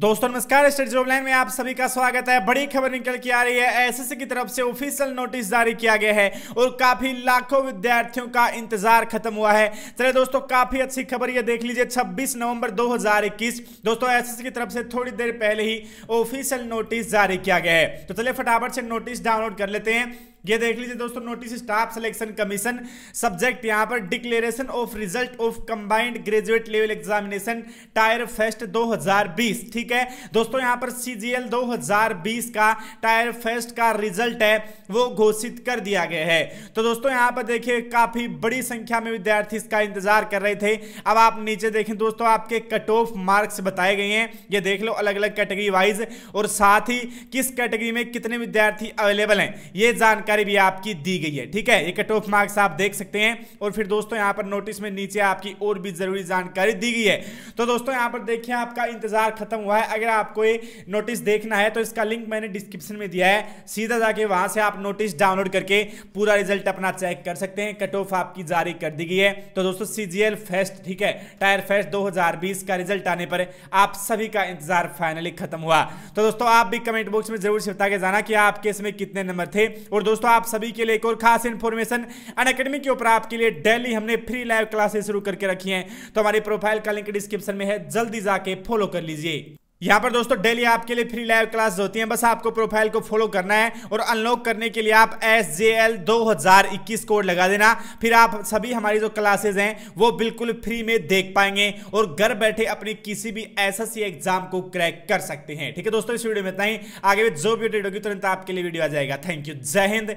दोस्तों नमस्कार study job line में आप सभी का स्वागत है बड़ी खबर निकल के आ रही है एसएससी की तरफ से ऑफिशियल नोटिस जारी किया गया है और काफी लाखों विद्यार्थियों का इंतजार खत्म हुआ है चलिए दोस्तों काफी अच्छी खबर यह देख लीजिए 26 नवंबर 2021 दोस्तों एसएससी की तरफ से थोड़ी देर पहले ही ऑफिशियल नोटिस जारी किया गया है तो चलिए फटाफट से नोटिस डाउनलोड कर लेते हैं ये देख लीजिए दोस्तों notice staff selection commission subject यहाँ पर declaration of result of combined graduate level examination tier first 2020 ठीक ठीक है दोस्तों यहां पर सीजीएल 2020 का टायर फेस्ट का रिजल्ट है वो घोषित कर दिया गया है तो दोस्तों यहां पर देखिए काफी बड़ी संख्या में विद्यार्थी इसका इंतजार कर रहे थे अब आप नीचे देखें दोस्तों आपके कट ऑफ मार्क्स बताए गए हैं ये देख लो अलग अलग कैटेगरी वाइज और साथ ही किस कैटेगरी में कितने विद्यार्थी अवेलेबल हैं ये जानकारी भी आपकी दी गई है ठीक है ये कट ऑफ मार्क्स आप देख सकते हैं और फिर दोस्तों यहां पर नोटिस में नीचे आपकी और भी जरूरी जानकारी दी गई है तो दोस्तों यहां पर देखिए आपका इंतजार खत्म हुआ हुआ है अगर आपको ये नोटिस देखना है तो इसका लिंक मैंने डिस्क्रिप्शन में दिया है सीधा जाके वहाँ से आप नोटिस डाउनलोड करके पूरा रिजल्ट अपना चेक कर सकते हैं कट ऑफ आपकी जारी कर दी गई है तो दोस्तों सी फेस्ट ठीक है टायर फेस्ट 2020 का रिजल्ट आने पर आप सभी का इंतजार फाइनली खत्म हुआ तो दोस्तों आप भी कमेंट बॉक्स में जरूर शिवता के जाना कि आपके इसमें कितने नंबर थे और दोस्तों आप सभी के लिए एक और खास इन्फॉर्मेशन अन अकेडमी के ऊपर आपके लिए डेली हमने फ्री लाइव क्लासेस शुरू करके रखी हैं तो हमारी प्रोफाइल का लिंक डिस्क्रिप्शन में है जल्दी जाके फॉलो कर लीजिए यहाँ पर दोस्तों डेली आपके लिए फ्री लाइव क्लास होती हैं बस आपको प्रोफाइल को फॉलो करना है और अनलॉक करने के लिए आप एस जे एल दो हजार इक्कीस कोड लगा देना फिर आप सभी हमारी जो क्लासेज हैं वो बिल्कुल फ्री में देख पाएंगे और घर बैठे अपने किसी भी एस एस एग्जाम को क्रैक कर सकते हैं ठीक है दोस्तों इस वीडियो में इतना ही आगे जो भी अपडेट होगी तुरंत आपके लिए वीडियो आ जाएगा थैंक यू जय हिंद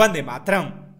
वंदे मातरम